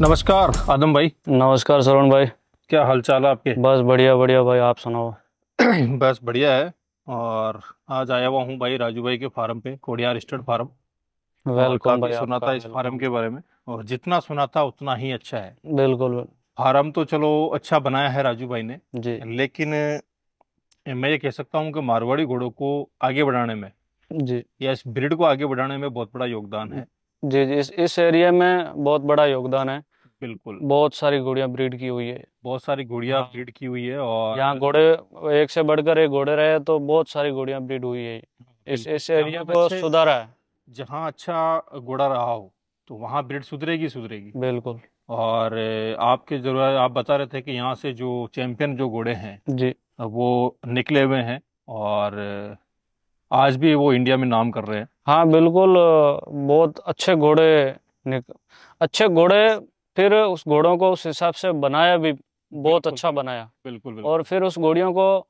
नमस्कार आदम भाई नमस्कार सरवण भाई क्या हालचाल है आपके बस बढ़िया बढ़िया भाई आप सुनाओ बस बढ़िया है और आज आया हुआ हूँ भाई राजू भाई के फार्म पे कोडियार स्टेट फार्म वेलकम भाई सुना था इस फार्म के बारे में और जितना सुना था उतना ही अच्छा है बिल्कुल फार्म तो चलो अच्छा बनाया है राजू भाई ने जी लेकिन मैं ये कह सकता हूँ कि मारवाड़ी घोड़ों को आगे बढ़ाने में जी या इस ब्रिड को आगे बढ़ाने में बहुत बड़ा योगदान है जी जी इस इस एरिया में बहुत बड़ा योगदान है बिल्कुल बहुत सारी घोड़िया ब्रीड की हुई है बहुत सारी घोड़िया हाँ। ब्रीड की हुई है और यहाँ घोड़े एक से बढ़कर एक घोड़े रहे तो बहुत सारी घोड़िया ब्रीड हुई है इस इस एरिया को सुधारा है जहाँ अच्छा घोड़ा रहा हो तो वहाँ ब्रीड सुधरेगी सुधरेगी बिल्कुल और आपके जरूर आप बता रहे थे कि यहाँ से जो चैंपियन जो घोड़े हैं जी वो निकले हुए हैं और आज भी वो इंडिया में नाम कर रहे हैं हाँ बिल्कुल बहुत अच्छे घोड़े अच्छे घोड़े फिर उस घोड़ों को उस हिसाब से बनाया भी बहुत अच्छा बनाया बिल्कुल, बिल्कुल और फिर उस घोड़ियों को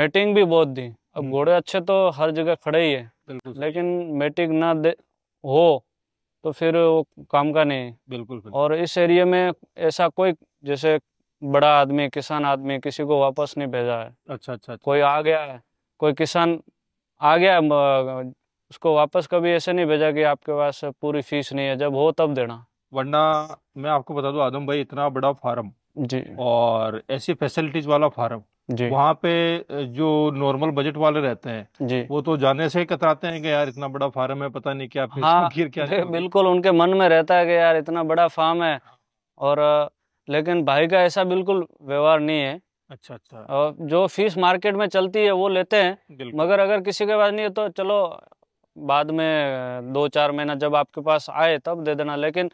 मेटिंग भी बहुत दी अब हम्म। घोड़े अच्छे तो हर जगह खड़े ही है लेकिन मेटिंग ना दे हो तो फिर वो काम का नहीं बिल्कुल, बिल्कुल और इस एरिया में ऐसा कोई जैसे बड़ा आदमी किसान आदमी किसी को वापस नहीं भेजा है अच्छा अच्छा, अच्छा। कोई आ गया है कोई किसान आ गया उसको वापस कभी ऐसे नहीं भेजा कि आपके पास पूरी फीस नहीं है जब हो तब देना वरना मैं आपको बता दूं आदम भाई इतना बड़ा फार्म जी और ऐसी फैसिलिटीज वाला फार्म जी वहाँ पे जो नॉर्मल बजट वाले रहते हैं जी वो तो जाने से कतराते हैं कि यार इतना बड़ा फार्म है पता नहीं क्या हाँ, क्या बिल्कुल उनके मन में रहता है कि यार इतना बड़ा फार्म है और लेकिन भाई का ऐसा बिल्कुल व्यवहार नहीं है अच्छा अच्छा और जो फीस मार्केट में चलती है वो लेते हैं मगर अगर किसी के पास नहीं है तो चलो बाद में दो चार महीना जब आपके पास आए तब दे देना लेकिन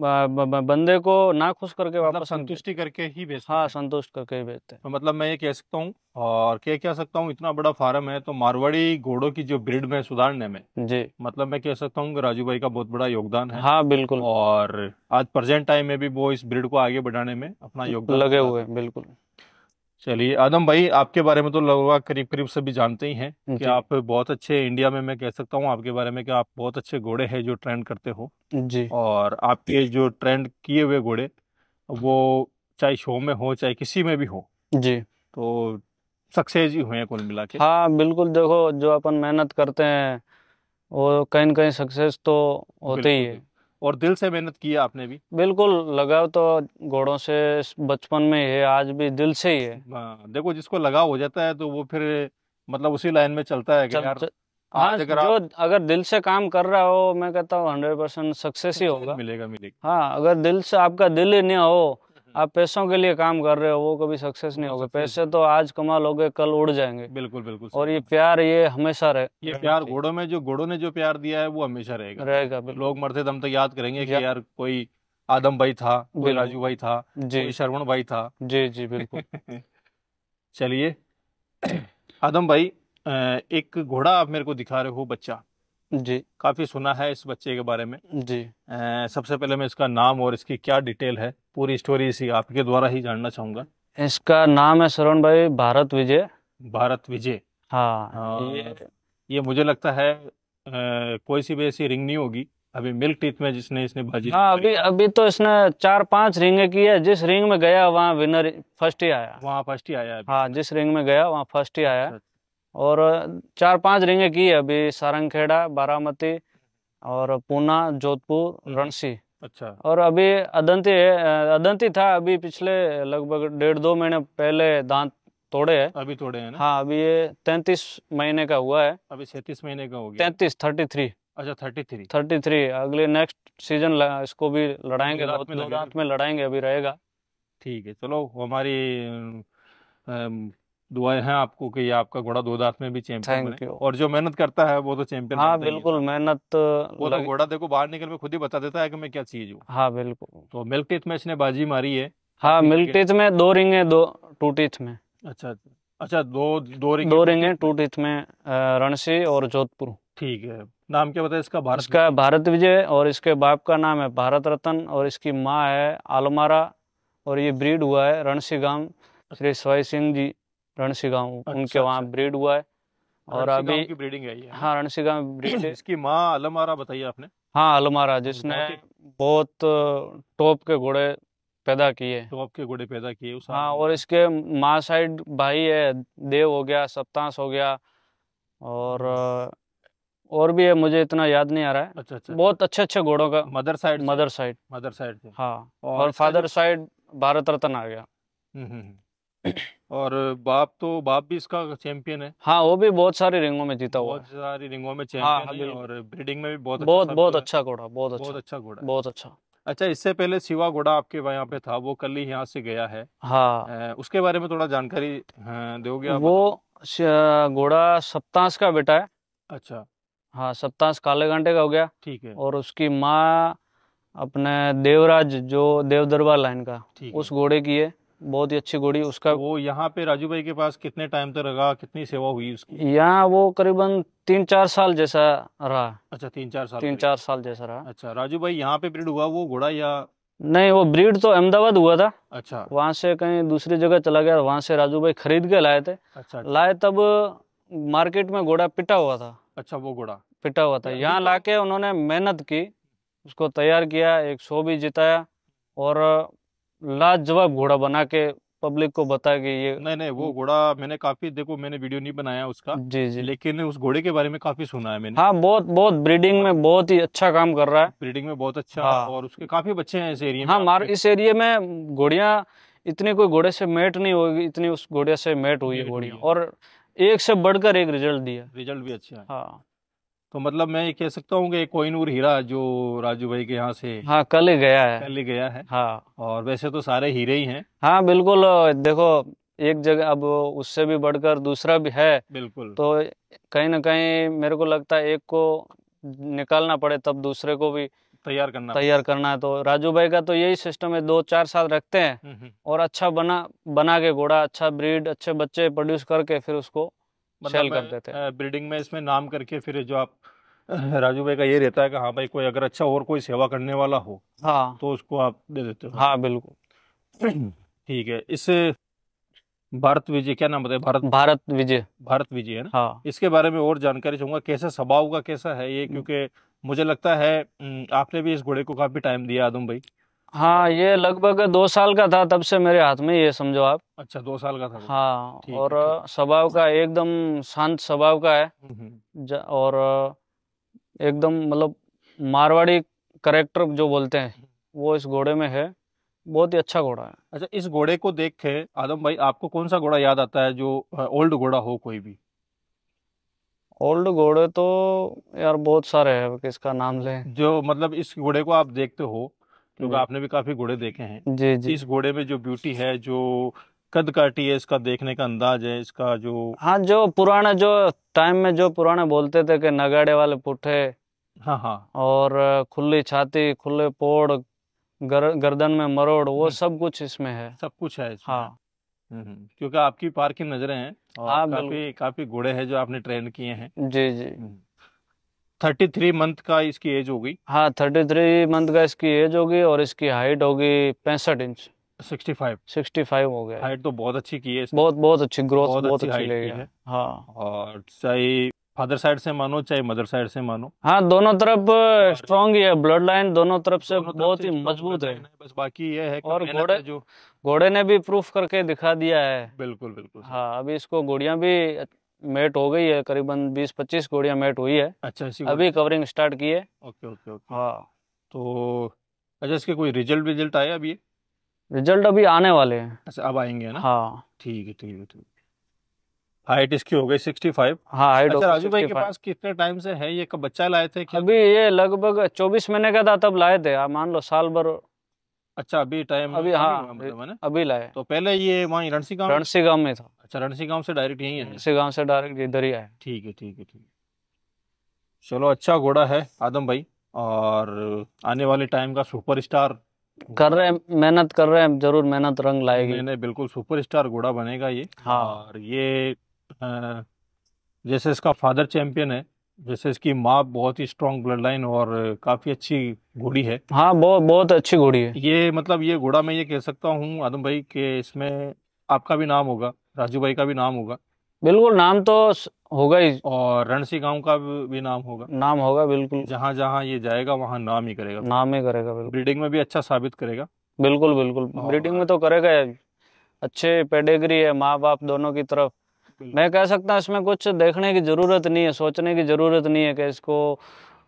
बंदे को ना खुश करके मतलब वापस मतलब संतुष्टि करके ही बेचते हाँ संतुष्ट करके ही बेचते हैं तो मतलब मैं ये कह सकता हूँ और क्या कह सकता हूँ इतना बड़ा फार्म है तो मारवाड़ी घोड़ों की जो ब्रीड में सुधारने में जी मतलब मैं कह सकता हूँ राजू भाई का बहुत बड़ा योगदान है हाँ बिल्कुल और आज प्रेजेंट टाइम में भी वो इस ब्रिड को आगे बढ़ाने में अपना योगदान लगे हुए बिल्कुल चलिए आदम भाई आपके बारे में तो लगभग करीब करीब सभी जानते ही हैं हम्म, कि आप बहुत अच्छे इंडिया में मैं कह सकता हूँ आपके बारे में कि आप बहुत अच्छे घोड़े हैं जो ट्रेंड करते हो जी और आपके जो ट्रेंड किए हुए घोड़े वो चाहे शो में हो चाहे किसी में भी हो जी तो सक्सेस ही हुए हैं कुल मिला के हाँ बिल्कुल देखो जो अपन मेहनत करते हैं वो कहीं ना कहीं सक्सेस तो होते ही है और दिल से मेहनत की है आपने भी बिल्कुल लगाव तो घोड़ों से बचपन में है आज भी दिल से ही है हाँ, देखो जिसको लगाव हो जाता है तो वो फिर मतलब उसी लाइन में चलता है कि चल, यार हाँ अगर जो अगर दिल से काम कर रहा हो मैं कहता हूँ हंड्रेड परसेंट सक्सेस ही होगा मिलेगा मिलेगा हाँ अगर दिल से आपका दिल ही नहीं हो आप पैसों के लिए काम कर रहे हो वो कभी सक्सेस नहीं होगा पैसे तो आज कमा लोगे कल उड़ जाएंगे बिल्कुल बिल्कुल और ये प्यार ये हमेशा रहे ये प्यार घोड़ों में जो घोड़ों ने जो प्यार दिया है वो हमेशा रहेगा रहेगा लोग मरते दम तक तो याद करेंगे कि यार कोई आदम भाई था कोई राजू भाई था कोई श्रवण भाई था जी जी बिल्कुल चलिए आदम भाई एक घोड़ा आप मेरे को दिखा रहे हो बच्चा जी काफ़ी सुना है इस बच्चे के बारे में जी आ, सबसे पहले मैं इसका नाम और इसकी क्या डिटेल है पूरी स्टोरी इसी आपके द्वारा ही जानना चाहूंगा इसका नाम है श्रवण भाई भारत विजय भारत विजय हाँ आ, हाँ। ये, ये मुझे लगता है आ, कोई सी भी ऐसी रिंग नहीं होगी अभी मिल्क टीथ में जिसने इसने बाजी हाँ अभी अभी तो इसने चार पांच रिंगे की है जिस रिंग में गया वहाँ विनर फर्स्ट ही आया वहाँ फर्स्ट ही आया हाँ जिस रिंग में गया वहाँ फर्स्ट ही आया अच्छा, अच्छा। और चार पांच रिंगे की अभी सारंगखेड़ा बारामती और पूना जोधपुर हम्म। रणसी अच्छा और अभी अदंती है अदंती था अभी पिछले लगभग डेढ़ दो महीने पहले दांत तोड़े हैं अभी तोड़े हैं ना हाँ अभी ये तैतीस महीने का हुआ है अभी सैतीस महीने का हो गया थर्टी थ्री अच्छा थर्टी थ्री थर्टी थ्री अगले नेक्स्ट सीजन इसको भी लड़ाएंगे दांत में लड़ाएंगे अभी रहेगा ठीक है चलो हमारी दुआएं हैं आपको कि आपका घोड़ा दो दांत में भी चैंपियन बने और जो मेहनत करता है वो तो चैंपियन हाँ बिल्कुल मेहनत वो तो घोड़ा देखो बाहर निकल में खुद ही बता देता है कि मैं क्या चीज हूँ हाँ बिल्कुल तो मिल्क टीथ में इसने बाजी मारी है हाँ मिल्क टीथ में दो रिंग है दो टू टीथ में अच्छा अच्छा दो दो रिंग दो रिंग है टू टीथ में रणसी और जोधपुर ठीक है नाम क्या बताया इसका भारत इसका भारत विजय और इसके बाप का नाम है भारत रतन और इसकी माँ है आलमारा और ये ब्रीड हुआ है रणसी गांव अच्छा। श्री सवाई सिंह जी रणसी गाँव अच्छा, उनके वहाँ ब्रीड अच्छा। हुआ है और अभी की ब्रीडिंग है हाँ रणसी गाँव ब्रीड इसकी माँ अलमारा बताइए आपने हाँ अलमारा जिसने बहुत टॉप के घोड़े पैदा किए टॉप के घोड़े पैदा किए उस हाँ और इसके माँ साइड भाई है देव हो गया सप्तांश हो गया और हम्म। और भी है मुझे इतना याद नहीं आ रहा है अच्छा अच्छा बहुत अच्छे अच्छे घोड़ों का mother side mother side mother side हाँ और, और फादर साइड भारत रत्न आ गया हम्म, हम्म, और बाप तो बाप भी इसका चैंपियन है हाँ वो भी बहुत सारे रिंगों में जीता हुआ बहुत सारी रिंगों में हाँ, चैंपियन हाँ, है और ब्रीडिंग में भी बहुत बहुत अच्छा बहुत अच्छा घोड़ा बहुत अच्छा बहुत अच्छा, अच्छा घोड़ा बहुत अच्छा अच्छा इससे पहले शिवा घोड़ा आपके यहाँ पे था वो कल ही यहाँ से गया है हाँ उसके बारे में थोड़ा जानकारी दोगे वो घोड़ा सप्ताश का बेटा है अच्छा हाँ सप्ताश काले घंटे का हो गया ठीक है और उसकी माँ अपने देवराज जो देव दरबार लाइन का उस घोड़े की है बहुत ही अच्छी घोड़ी उसका वो यहाँ पे राजू भाई के पास कितने टाइम तक रहा कितनी सेवा हुई उसकी यहाँ वो करीबन तीन चार साल जैसा रहा अच्छा तीन चार साल तीन चार साल जैसा रहा अच्छा राजू भाई यहाँ पे ब्रीड हुआ वो घोड़ा या नहीं वो ब्रीड तो अहमदाबाद हुआ था अच्छा वहाँ से कहीं दूसरी जगह चला गया वहाँ से राजू भाई खरीद के लाए थे अच्छा, अच्छा। लाए तब मार्केट में घोड़ा पिटा हुआ था अच्छा वो घोड़ा पिटा हुआ था यहाँ तो- लाके उन्होंने मेहनत की उसको तैयार किया एक शो भी जिताया और लाजवाब घोड़ा बना के पब्लिक को बताया कि ये नहीं नहीं वो घोड़ा मैंने काफी देखो मैंने वीडियो नहीं बनाया उसका जी जी लेकिन उस घोड़े के बारे में काफी सुना है मैंने हाँ बहुत बहुत ब्रीडिंग में बहुत ही अच्छा काम कर रहा है ब्रीडिंग में बहुत अच्छा हाँ। और उसके काफी बच्चे हैं इस एरिया हाँ में हाँ इस एरिया में घोड़िया इतनी कोई घोड़े से मेट नहीं होगी इतनी उस घोड़िया से मेट हुई है घोड़िया और एक से बढ़कर एक रिजल्ट दिया रिजल्ट भी अच्छा है हाँ तो मतलब मैं ये कह सकता हूँ कि कोइनूर हीरा जो राजू भाई के यहाँ से हाँ कल ही गया है कल ही गया है हाँ और वैसे तो सारे हीरे ही हैं हाँ बिल्कुल देखो एक जगह अब उससे भी बढ़कर दूसरा भी है बिल्कुल तो कहीं ना कहीं मेरे को लगता है एक को निकालना पड़े तब दूसरे को भी तैयार करना तैयार करना है तो राजू भाई का तो यही सिस्टम है दो चार साल रखते हैं हम्म, हम्म। और अच्छा बना बना के घोड़ा अच्छा ब्रीड अच्छे बच्चे प्रोड्यूस करके फिर उसको मतलब कर देते हैं ब्रीडिंग में इसमें नाम करके फिर जो आप राजू भाई का ये रहता है कि हाँ भाई कोई अगर अच्छा और कोई सेवा करने वाला हो हाँ तो उसको आप दे देते हो हाँ बिल्कुल ठीक है इस भारत विजय क्या नाम बताए भारत भारत विजय भारत विजय है ना हाँ इसके बारे में और जानकारी चाहूंगा कैसे स्वभाव का कैसा है ये हम्म। क्योंकि मुझे लगता है हम्म, आपने भी इस घोड़े को काफी टाइम दिया आदम भाई हाँ ये लगभग दो साल का था तब से मेरे हाथ में ये समझो आप अच्छा दो साल का था हाँ और स्वभाव का एकदम शांत स्वभाव का है हम्म, हम्म। और एकदम मतलब मारवाड़ी करेक्टर जो बोलते हैं वो इस घोड़े में है बहुत ही अच्छा घोड़ा है अच्छा इस घोड़े को देख के आदम भाई आपको कौन सा घोड़ा याद आता है जो ओल्ड घोड़ा हो कोई भी ओल्ड घोड़े तो यार बहुत सारे हैं किसका नाम ले जो मतलब इस घोड़े को आप देखते हो क्योंकि आपने भी काफी घोड़े देखे हैं जी जी इस घोड़े में जो ब्यूटी है जो कद काटी है इसका देखने का अंदाज है इसका जो हाँ जो पुराना जो टाइम में जो पुराने बोलते थे कि नगाड़े वाले पुठे हाँ हाँ और खुली छाती खुले पोड़ गर, गर्दन में मरोड़ वो हम्म। सब कुछ इसमें है सब कुछ है इसमें। हाँ हम्म, हम्म। क्योंकि आपकी पार की नजरें हैं और आप हाँ, काफी काफी घोड़े हैं जो आपने ट्रेन किए हैं जी जी थर्टी थ्री मंथ का इसकी एज होगी हाँ थर्टी थ्री मंथ का इसकी एज होगी और इसकी हाइट होगी पैंसठ इंच 65 65 हो गया हाइट तो बहुत अच्छी की है बहुत बहुत अच्छी ग्रोथ बहुत, बहुत अच्छी, अच्छी है हाँ और चाहे फादर साइड से मानो चाहे मदर साइड से मानो हाँ दोनों तरफ स्ट्रॉन्ग ही है ब्लड लाइन दोनों तरफ से दोनों बहुत ही मजबूत है बस बाकी ये है और घोड़े जो घोड़े ने भी प्रूफ करके दिखा दिया है बिल्कुल बिल्कुल हाँ अभी इसको घोड़िया भी मेट हो गई है करीबन 20-25 घोड़ियाँ मेट हुई है अच्छा इसी अभी कवरिंग स्टार्ट की है ओके ओके ओके हाँ तो अच्छा इसके कोई रिजल्ट रिजल्ट आया अभी रिजल्ट अभी आने वाले हैं अच्छा अब आएंगे ना हाँ ठीक है ठीक है ठीक हाइट इसकी हो गई 65 हाँ हाइट अच्छा राजू भाई के पास कितने टाइम से है ये कब बच्चा लाए थे क्या? अभी ये लगभग 24 महीने का था तब लाए थे मान लो साल भर अच्छा अभी टाइम अभी हाँ मैंने मतलब, अभी लाए तो पहले ये वहाँ रणसी गाँव रणसी गाँव में था अच्छा रणसी गाँव से डायरेक्ट यही है रणसी गाँव से डायरेक्ट इधर ही आए ठीक है ठीक है ठीक है चलो अच्छा घोड़ा है आदम भाई और आने वाले टाइम का सुपरस्टार कर रहे हैं मेहनत कर रहे हैं जरूर मेहनत रंग लाएगी नहीं बिल्कुल सुपरस्टार घोड़ा बनेगा ये हाँ और ये जैसे इसका फादर चैंपियन है जैसे इसकी माँ बहुत ही स्ट्रॉन्ग ब्लड लाइन और काफी अच्छी घोड़ी है हाँ बहुत बहुत अच्छी घोड़ी है ये मतलब ये घोड़ा मैं ये कह सकता हूँ आदम भाई के इसमें आपका भी नाम होगा राजू भाई का भी नाम होगा बिल्कुल नाम तो होगा ही और रणसी गांव का भी नाम होगा नाम होगा बिल्कुल जहाँ जहाँ ये जाएगा वहाँ नाम ही करेगा नाम ही करेगा ब्रीडिंग में भी अच्छा साबित करेगा बिल्कुल बिल्कुल ब्रीडिंग में तो करेगा अच्छे पेडेगरी है माँ बाप दोनों की तरफ मैं कह सकता हूँ इसमें कुछ देखने की जरूरत नहीं है सोचने की जरूरत नहीं है कि इसको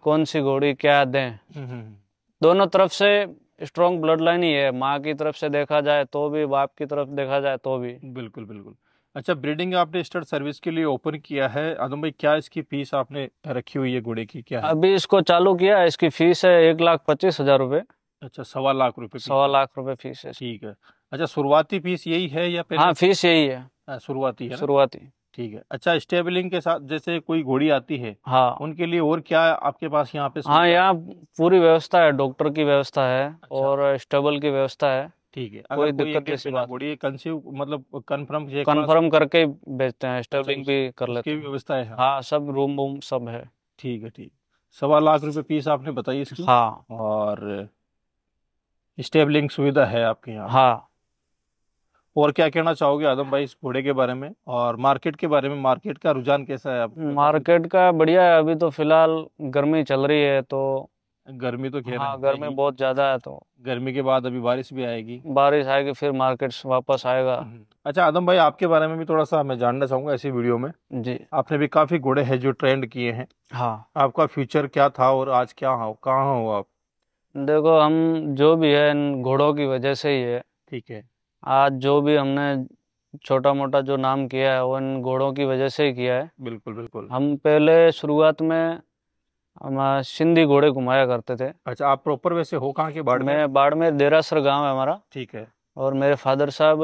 कौन सी घोड़ी क्या दें हम्म। दोनों तरफ से स्ट्रॉन्ग ब्लड लाइन ही है माँ की तरफ से देखा जाए तो भी बाप की तरफ देखा जाए तो भी बिल्कुल बिल्कुल अच्छा ब्रीडिंग आपने स्टार्ट सर्विस के लिए ओपन किया है आदम भाई क्या इसकी फीस आपने रखी हुई है घोड़े की क्या है? अभी इसको चालू किया है इसकी फीस है एक लाख पच्चीस हजार रूपए अच्छा सवा लाख रुपए सवा लाख रुपए फीस है ठीक है अच्छा शुरुआती फीस यही है या हाँ फीस यही है शुरुआती है शुरुआती ठीक है अच्छा स्टेबलिंग के साथ जैसे कोई घोड़ी आती है हाँ उनके लिए और क्या आपके पास यहाँ पे हाँ यहाँ पूरी व्यवस्था है डॉक्टर की व्यवस्था है अच्छा। और स्टेबल की व्यवस्था है ठीक है अगर कोई दिक्कत घोड़ी कंसीव मतलब कंफर्म कंफर्म करके भेजते हैं अच्छा, स्टेबलिंग भी कर लेते हैं व्यवस्था है हाँ सब रूम वूम सब है ठीक है ठीक सवा लाख रुपए पीस आपने बताई इसकी हाँ और स्टेबलिंग सुविधा है आपके यहाँ हाँ और क्या कहना चाहोगे आदम भाई इस घोड़े के बारे में और मार्केट के बारे में मार्केट का रुझान कैसा है आपको मार्केट का बढ़िया है अभी तो फिलहाल गर्मी चल रही है तो गर्मी तो खेल हाँ, गर्मी बहुत ज्यादा है तो गर्मी के बाद अभी बारिश भी आएगी बारिश आएगी फिर मार्केट वापस आएगा हम्म। अच्छा आदम भाई आपके बारे में भी थोड़ा सा मैं जानना चाहूंगा ऐसी वीडियो में जी आपने भी काफी घोड़े है जो ट्रेंड किए हैं हाँ आपका फ्यूचर क्या था और आज क्या हो कहाँ हो आप देखो हम जो भी है इन घोड़ों की वजह से ही है ठीक है आज जो भी हमने छोटा मोटा जो नाम किया है वो इन घोड़ों की वजह से ही किया है बिल्कुल बिल्कुल हम पहले शुरुआत में हम सिंधी घोड़े घुमाया करते थे अच्छा आप प्रॉपर वैसे हो कहाँ के बाढ़ में बाड़मेर देरासर गांव है हमारा ठीक है और मेरे फादर साहब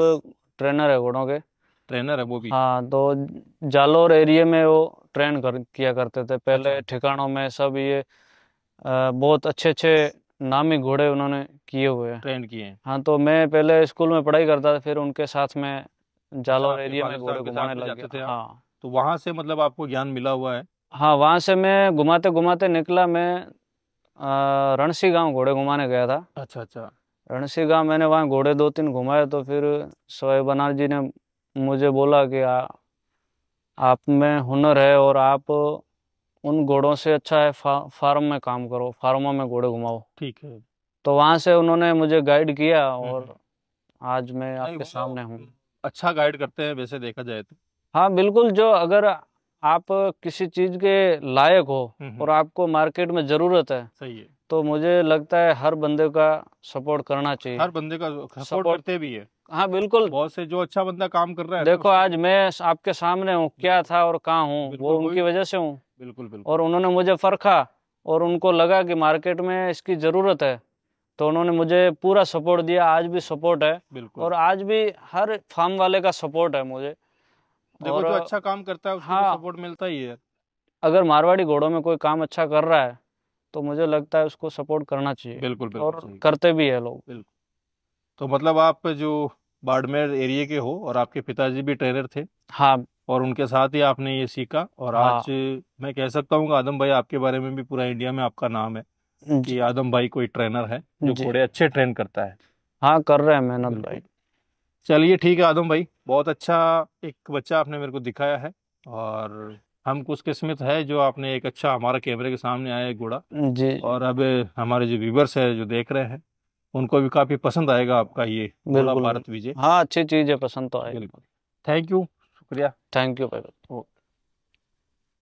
ट्रेनर है घोड़ों के ट्रेनर है वो भी हाँ तो जालोर एरिया में वो ट्रेन कर किया करते थे पहले ठिकानों में सब ये बहुत अच्छे अच्छे नामी घोड़े उन्होंने किए हुए हैं ट्रेंड किए हैं हाँ तो मैं पहले स्कूल में पढ़ाई करता था फिर उनके साथ में जालौर एरिया में घोड़े घुमाने लग गया थे हाँ तो वहाँ से मतलब आपको ज्ञान मिला हुआ है हाँ वहाँ से मैं घुमाते घुमाते निकला मैं रणसी गांव घोड़े घुमाने गया था अच्छा अच्छा रणसी गांव मैंने वहाँ घोड़े दो तीन घुमाए तो फिर शोएब जी ने मुझे बोला कि आ, आप में हुनर है और आप उन घोड़ों से अच्छा है फा, फार्म में काम करो फार्मों में घोड़े घुमाओ ठीक है तो वहां से उन्होंने मुझे गाइड किया हम्म, और हम्म। आज मैं आपके तो सामने हूँ अच्छा गाइड करते हैं वैसे देखा जाए तो हाँ बिल्कुल जो अगर आप किसी चीज के लायक हो हम्म, और आपको मार्केट में जरूरत है सही है तो मुझे लगता है हर बंदे का सपोर्ट करना चाहिए हर बंदे का सपोर्ट, सपोर्ट करते भी है हाँ बिल्कुल बहुत से जो अच्छा बंदा काम कर रहा है तो देखो तो आज मैं आपके सामने हूँ क्या था और कहाँ हूँ वो उनकी वजह से हूँ बिल्कुल बिल्कुल और उन्होंने मुझे फरखा और उनको लगा कि मार्केट में इसकी ज़रूरत है तो उन्होंने मुझे पूरा सपोर्ट दिया आज भी सपोर्ट है और आज भी हर फार्म वाले का सपोर्ट है मुझे देखो जो अच्छा काम करता है उसको हाँ, सपोर्ट मिलता ही है अगर मारवाड़ी घोड़ों में कोई काम अच्छा कर रहा है तो मुझे लगता है उसको सपोर्ट करना चाहिए बिल्कुल, बिल्कुल और करते भी है लोग बिल्कुल तो मतलब आप जो बाड़मेर एरिया के हो और आपके पिताजी भी ट्रेनर थे हाँ और उनके साथ ही आपने ये सीखा और हाँ। आज मैं कह सकता हूँ आदम भाई आपके बारे में भी पूरा इंडिया में आपका नाम है कि आदम भाई कोई ट्रेनर है जो घोड़े अच्छे ट्रेन करता है हाँ कर रहे हैं मेहनत भाई चलिए ठीक है आदम भाई बहुत अच्छा एक बच्चा आपने मेरे को दिखाया है और हम कुछ किस्मित है जो आपने एक अच्छा हमारा कैमरे के सामने आया है घोड़ा जी और अब हमारे जो व्यूवर्स है जो देख रहे हैं उनको भी काफी पसंद आएगा आपका ये भारत विजय हाँ अच्छी चीज है पसंद तो आएगी थैंक यू शुक्रिया थैंक यू भाई